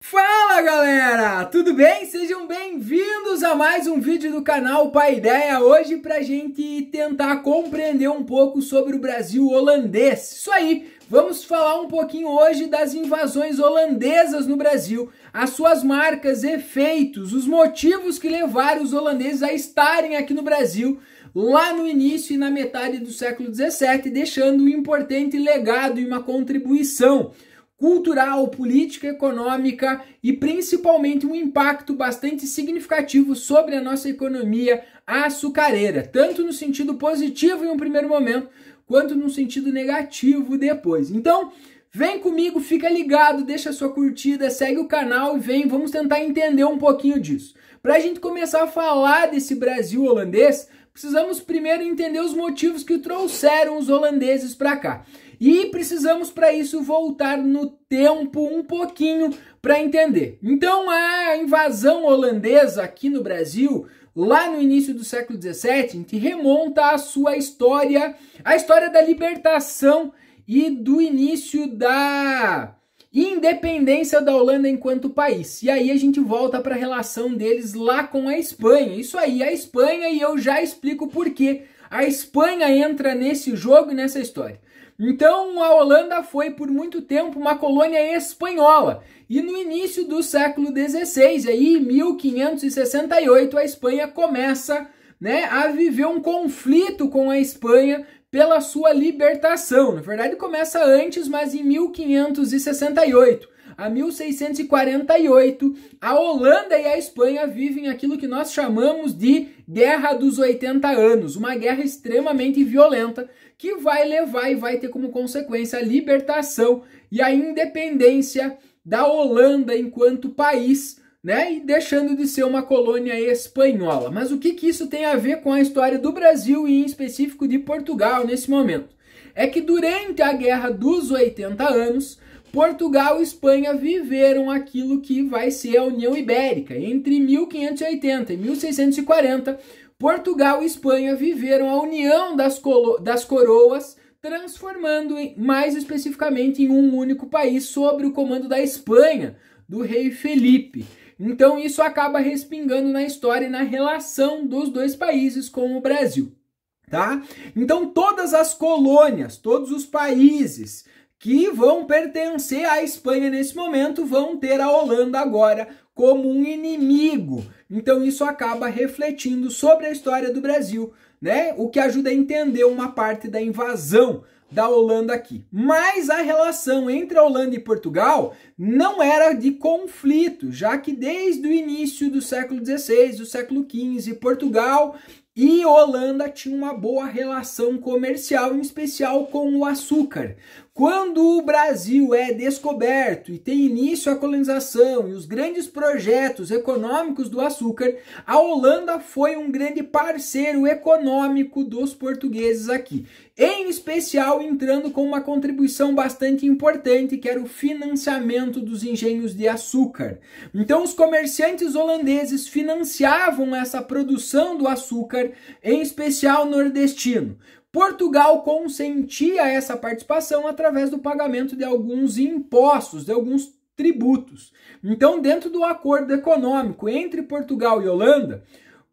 Fala galera, tudo bem? Sejam bem-vindos a mais um vídeo do canal Pai Ideia hoje para gente tentar compreender um pouco sobre o Brasil holandês. Isso aí, vamos falar um pouquinho hoje das invasões holandesas no Brasil, as suas marcas, efeitos, os motivos que levaram os holandeses a estarem aqui no Brasil lá no início e na metade do século 17, deixando um importante legado e uma contribuição cultural, política, econômica e principalmente um impacto bastante significativo sobre a nossa economia açucareira, tanto no sentido positivo em um primeiro momento, quanto no sentido negativo depois. Então, vem comigo, fica ligado, deixa sua curtida, segue o canal e vem, vamos tentar entender um pouquinho disso. Para a gente começar a falar desse Brasil holandês, precisamos primeiro entender os motivos que trouxeram os holandeses para cá. E precisamos para isso voltar no tempo um pouquinho para entender. Então a invasão holandesa aqui no Brasil lá no início do século XVII, que remonta à sua história, a história da libertação e do início da independência da Holanda enquanto país. E aí a gente volta para a relação deles lá com a Espanha. Isso aí, a Espanha, e eu já explico por que a Espanha entra nesse jogo e nessa história. Então, a Holanda foi por muito tempo uma colônia espanhola. E no início do século XVI, aí 1568, a Espanha começa, né, a viver um conflito com a Espanha pela sua libertação. Na verdade, começa antes, mas em 1568 a 1648, a Holanda e a Espanha vivem aquilo que nós chamamos de Guerra dos 80 Anos, uma guerra extremamente violenta que vai levar e vai ter como consequência a libertação e a independência da Holanda enquanto país, né? E deixando de ser uma colônia espanhola. Mas o que, que isso tem a ver com a história do Brasil e em específico de Portugal nesse momento? É que durante a Guerra dos 80 Anos, Portugal e Espanha viveram aquilo que vai ser a União Ibérica. Entre 1580 e 1640, Portugal e Espanha viveram a união das, das coroas, transformando mais especificamente em um único país sob o comando da Espanha, do rei Felipe. Então isso acaba respingando na história e na relação dos dois países com o Brasil, tá? Então todas as colônias, todos os países que vão pertencer à Espanha nesse momento vão ter a Holanda agora como um inimigo. Então isso acaba refletindo sobre a história do Brasil, né? O que ajuda a entender uma parte da invasão da Holanda aqui. Mas a relação entre a Holanda e Portugal não era de conflito, já que desde o início do século XVI, do século XV, Portugal e Holanda tinham uma boa relação comercial, em especial com o açúcar. Quando o Brasil é descoberto e tem início a colonização e os grandes projetos econômicos do açúcar, a Holanda foi um grande parceiro econômico dos portugueses aqui. Em especial, entrando com uma contribuição bastante importante, que era o financiamento dos engenhos de açúcar. Então, os comerciantes holandeses financiavam essa produção do açúcar, em especial nordestino. Portugal consentia essa participação através do pagamento de alguns impostos, de alguns tributos. Então, dentro do acordo econômico entre Portugal e Holanda,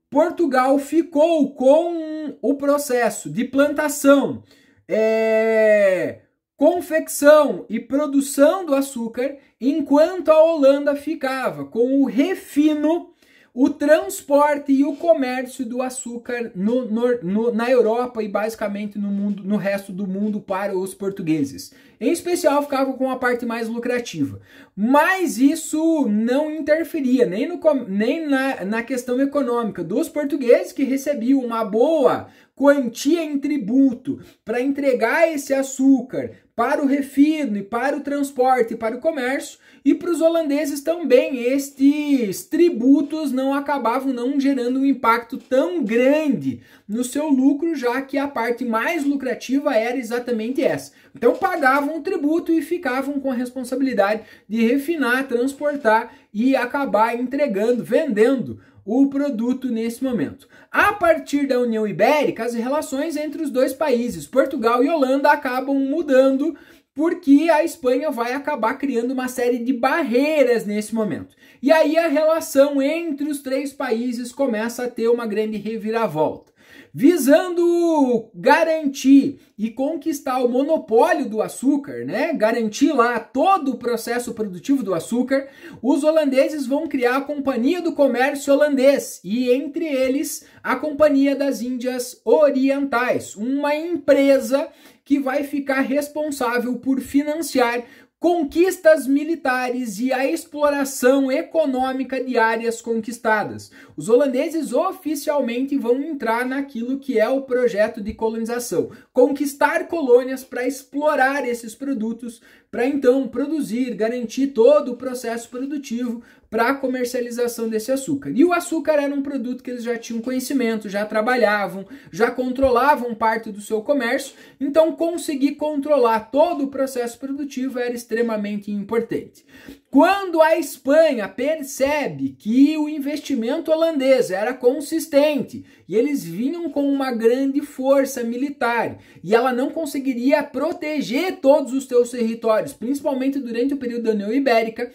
Portugal ficou com o processo de plantação, é, confecção e produção do açúcar, enquanto a Holanda ficava com o refino o transporte e o comércio do açúcar no, no, no, na Europa e basicamente no, mundo, no resto do mundo para os portugueses. Em especial, ficava com a parte mais lucrativa. Mas isso não interferia nem, no, nem na, na questão econômica dos portugueses, que recebiam uma boa quantia em tributo para entregar esse açúcar para o refino e para o transporte e para o comércio, e para os holandeses também estes tributos não acabavam não gerando um impacto tão grande no seu lucro, já que a parte mais lucrativa era exatamente essa. Então pagavam o tributo e ficavam com a responsabilidade de refinar, transportar e acabar entregando, vendendo o produto nesse momento. A partir da União Ibérica, as relações entre os dois países, Portugal e Holanda, acabam mudando porque a Espanha vai acabar criando uma série de barreiras nesse momento. E aí a relação entre os três países começa a ter uma grande reviravolta visando garantir e conquistar o monopólio do açúcar, né? Garantir lá todo o processo produtivo do açúcar, os holandeses vão criar a Companhia do Comércio Holandês e entre eles a Companhia das Índias Orientais, uma empresa que vai ficar responsável por financiar conquistas militares e a exploração econômica de áreas conquistadas. Os holandeses oficialmente vão entrar naquilo que é o projeto de colonização, conquistar colônias para explorar esses produtos para então produzir, garantir todo o processo produtivo para a comercialização desse açúcar. E o açúcar era um produto que eles já tinham conhecimento, já trabalhavam, já controlavam parte do seu comércio, então conseguir controlar todo o processo produtivo era extremamente importante. Quando a Espanha percebe que o investimento holandês era consistente e eles vinham com uma grande força militar e ela não conseguiria proteger todos os seus territórios, principalmente durante o período da União Ibérica,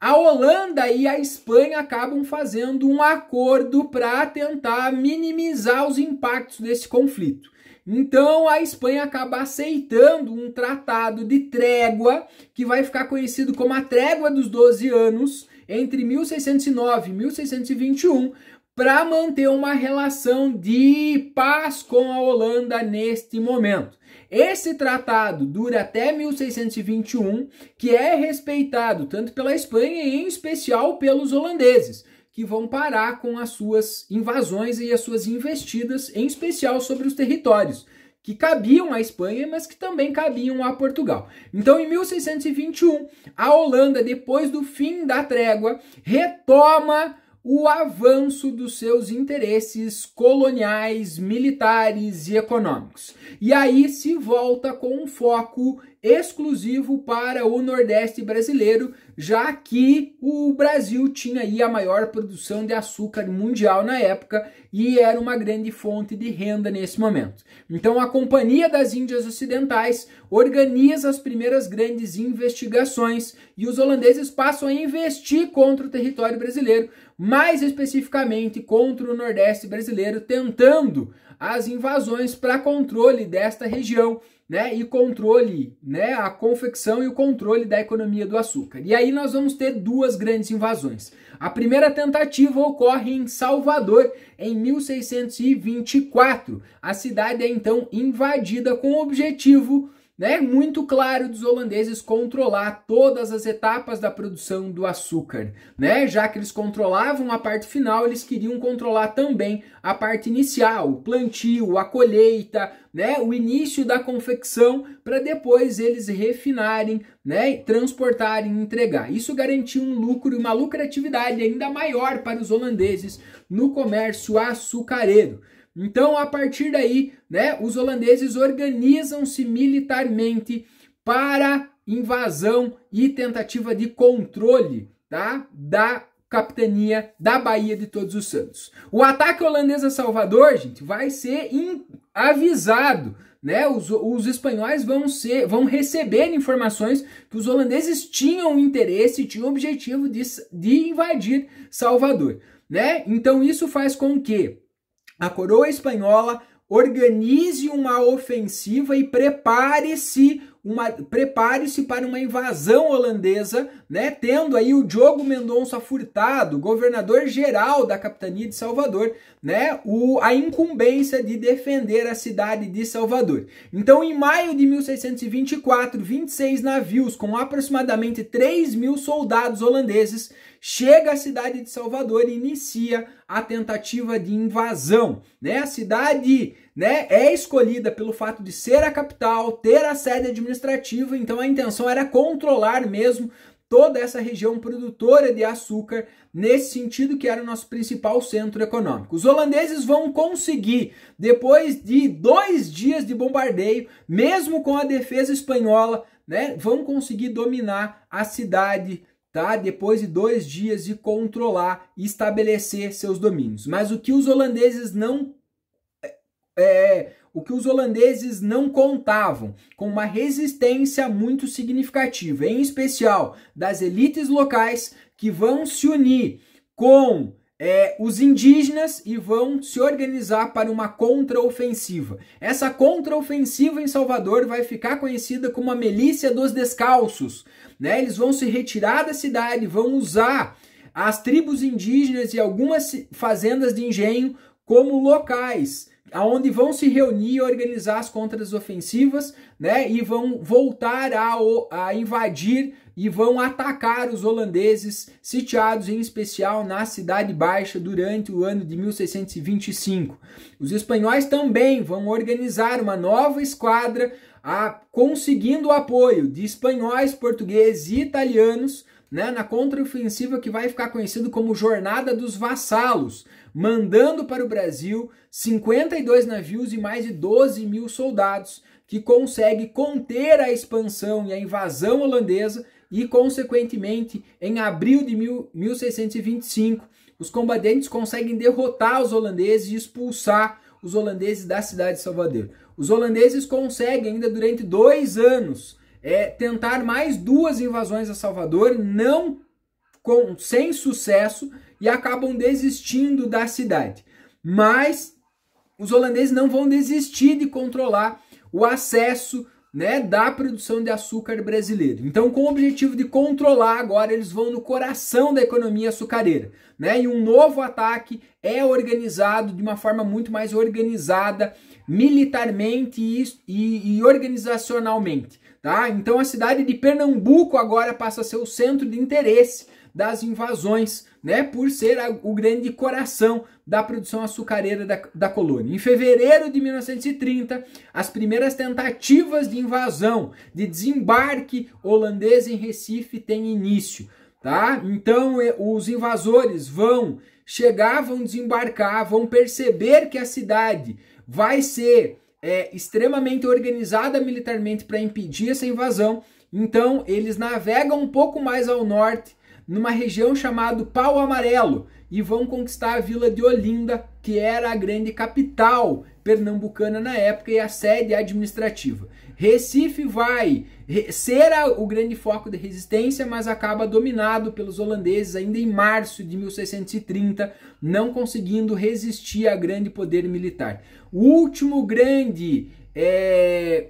a Holanda e a Espanha acabam fazendo um acordo para tentar minimizar os impactos desse conflito. Então a Espanha acaba aceitando um tratado de trégua que vai ficar conhecido como a Trégua dos Doze Anos entre 1609 e 1621 para manter uma relação de paz com a Holanda neste momento. Esse tratado dura até 1621, que é respeitado tanto pela Espanha e em especial pelos holandeses que vão parar com as suas invasões e as suas investidas, em especial sobre os territórios que cabiam à Espanha, mas que também cabiam a Portugal. Então, em 1621, a Holanda, depois do fim da trégua, retoma o avanço dos seus interesses coloniais, militares e econômicos. E aí se volta com um foco exclusivo para o Nordeste brasileiro, já que o Brasil tinha aí a maior produção de açúcar mundial na época e era uma grande fonte de renda nesse momento. Então a Companhia das Índias Ocidentais organiza as primeiras grandes investigações e os holandeses passam a investir contra o território brasileiro, mais especificamente contra o Nordeste brasileiro, tentando as invasões para controle desta região né, e controle, né, a confecção e o controle da economia do açúcar. E aí nós vamos ter duas grandes invasões. A primeira tentativa ocorre em Salvador em 1624. A cidade é então invadida com o objetivo né, muito claro dos holandeses controlar todas as etapas da produção do açúcar, né? Já que eles controlavam a parte final, eles queriam controlar também a parte inicial, o plantio, a colheita, né, o início da confecção, para depois eles refinarem, né, transportarem, entregar. Isso garantiu um lucro e uma lucratividade ainda maior para os holandeses no comércio açucareiro. Então, a partir daí, né, os holandeses organizam-se militarmente para invasão e tentativa de controle tá, da capitania da Bahia de Todos os Santos. O ataque holandês a Salvador, gente, vai ser avisado. Né, os, os, espanhóis vão ser, vão receber informações que os holandeses tinham interesse, tinham objetivo de, de invadir Salvador, né? Então isso faz com que a coroa espanhola organize uma ofensiva e prepare-se uma prepare-se para uma invasão holandesa, né? Tendo aí o Diogo Mendonça Furtado, governador geral da capitania de Salvador, né? O, a incumbência de defender a cidade de Salvador. Então, em maio de 1624, 26 navios com aproximadamente 3 mil soldados holandeses chega à cidade de Salvador e inicia a tentativa de invasão. Né? A cidade né, é escolhida pelo fato de ser a capital, ter a sede administrativa, então a intenção era controlar mesmo toda essa região produtora de açúcar, nesse sentido que era o nosso principal centro econômico. Os holandeses vão conseguir, depois de dois dias de bombardeio, mesmo com a defesa espanhola, né, vão conseguir dominar a cidade tá? Depois de dois dias de controlar e estabelecer seus domínios. Mas o que os holandeses não é, é, o que os holandeses não contavam, com uma resistência muito significativa, em especial das elites locais que vão se unir com é, os indígenas e vão se organizar para uma contraofensiva. Essa contraofensiva em Salvador vai ficar conhecida como a Milícia dos Descalços. Né? Eles vão se retirar da cidade, vão usar as tribos indígenas e algumas fazendas de engenho como locais aonde vão se reunir e organizar as contras ofensivas, né? E vão voltar a, a invadir e vão atacar os holandeses, sitiados em especial na Cidade Baixa durante o ano de 1625. Os espanhóis também vão organizar uma nova esquadra, a, conseguindo o apoio de espanhóis, portugueses e italianos né, na contraofensiva que vai ficar conhecido como Jornada dos Vassalos, mandando para o Brasil 52 navios e mais de 12 mil soldados, que consegue conter a expansão e a invasão holandesa e, consequentemente, em abril de 1625, os combatentes conseguem derrotar os holandeses e expulsar os holandeses da cidade de Salvador. Os holandeses conseguem, ainda durante dois anos, é, tentar mais duas invasões a Salvador, não com sem sucesso e acabam desistindo da cidade. Mas os holandeses não vão desistir de controlar o acesso né, da produção de açúcar brasileiro. Então, com o objetivo de controlar agora, eles vão no coração da economia açucareira, né? E um novo ataque é organizado de uma forma muito mais organizada militarmente e, e, e organizacionalmente tá? Então a cidade de Pernambuco agora passa a ser o centro de interesse das invasões, né, por ser a, o grande coração da produção açucareira da, da colônia. Em fevereiro de 1930, as primeiras tentativas de invasão, de desembarque holandês em Recife têm início, tá? Então eh, os invasores vão chegar, vão desembarcar, vão perceber que a cidade vai ser é, extremamente organizada militarmente para impedir essa invasão. Então, eles navegam um pouco mais ao norte, numa região chamada Pau Amarelo, e vão conquistar a vila de Olinda, que era a grande capital pernambucana na época e a sede administrativa. Recife vai ser o grande foco de resistência, mas acaba dominado pelos holandeses ainda em março de 1630, não conseguindo resistir a grande poder militar. O último grande é,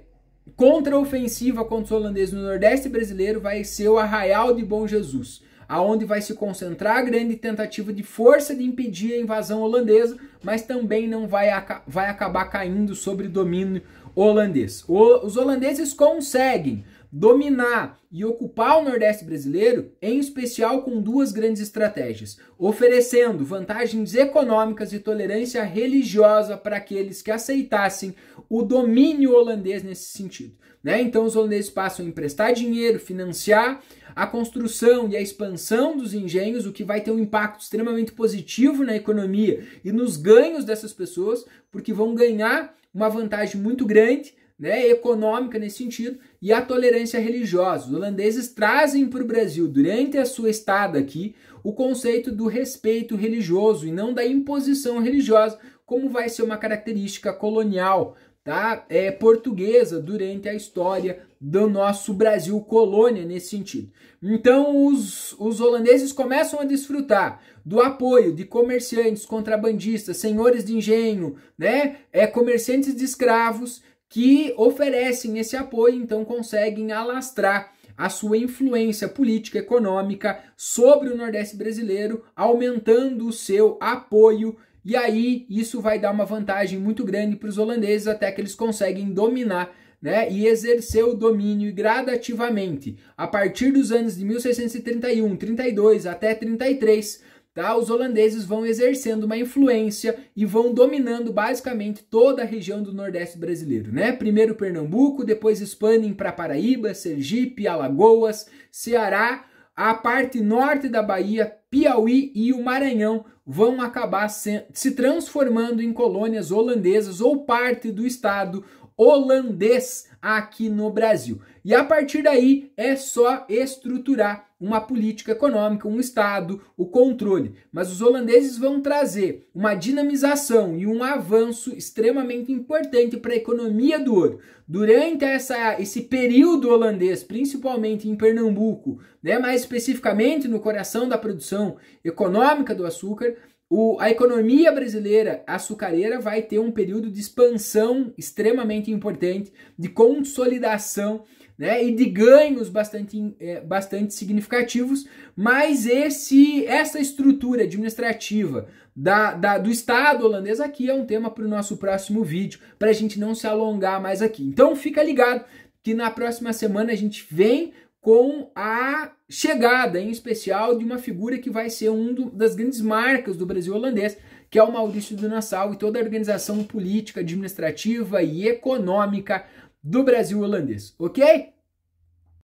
contraofensiva contra os holandeses no Nordeste brasileiro vai ser o Arraial de Bom Jesus aonde vai se concentrar a grande tentativa de força de impedir a invasão holandesa, mas também não vai, aca vai acabar caindo sobre domínio holandês. O os holandeses conseguem dominar e ocupar o Nordeste brasileiro, em especial com duas grandes estratégias, oferecendo vantagens econômicas e tolerância religiosa para aqueles que aceitassem o domínio holandês nesse sentido. Né? Então, os holandeses passam a emprestar dinheiro, financiar a construção e a expansão dos engenhos, o que vai ter um impacto extremamente positivo na economia e nos ganhos dessas pessoas, porque vão ganhar uma vantagem muito grande né, econômica nesse sentido e a tolerância religiosa. Os holandeses trazem para o Brasil, durante a sua estada aqui, o conceito do respeito religioso e não da imposição religiosa, como vai ser uma característica colonial tá? é, portuguesa durante a história do nosso Brasil colônia nesse sentido. Então os, os holandeses começam a desfrutar do apoio de comerciantes, contrabandistas, senhores de engenho, né, é, comerciantes de escravos que oferecem esse apoio, então conseguem alastrar a sua influência política econômica sobre o Nordeste brasileiro, aumentando o seu apoio. E aí isso vai dar uma vantagem muito grande para os holandeses até que eles conseguem dominar né, e exercer o domínio gradativamente. A partir dos anos de 1631, 32 até 33, tá? Os holandeses vão exercendo uma influência e vão dominando basicamente toda a região do Nordeste brasileiro, né? Primeiro Pernambuco, depois expandem para Paraíba, Sergipe, Alagoas, Ceará, a parte norte da Bahia, Piauí e o Maranhão vão acabar se, se transformando em colônias holandesas ou parte do estado holandês aqui no Brasil. E a partir daí é só estruturar uma política econômica, um Estado, o controle. Mas os holandeses vão trazer uma dinamização e um avanço extremamente importante para a economia do ouro. Durante essa, esse período holandês, principalmente em Pernambuco, né, mais especificamente no coração da produção econômica do açúcar, o, a economia brasileira açucareira vai ter um período de expansão extremamente importante, de consolidação né, e de ganhos bastante, é, bastante significativos, mas esse, essa estrutura administrativa da, da, do Estado holandês aqui é um tema para o nosso próximo vídeo, para a gente não se alongar mais aqui. Então fica ligado que na próxima semana a gente vem com a chegada, em especial, de uma figura que vai ser uma das grandes marcas do Brasil holandês, que é o Maurício do Nassau e toda a organização política, administrativa e econômica do Brasil holandês, ok?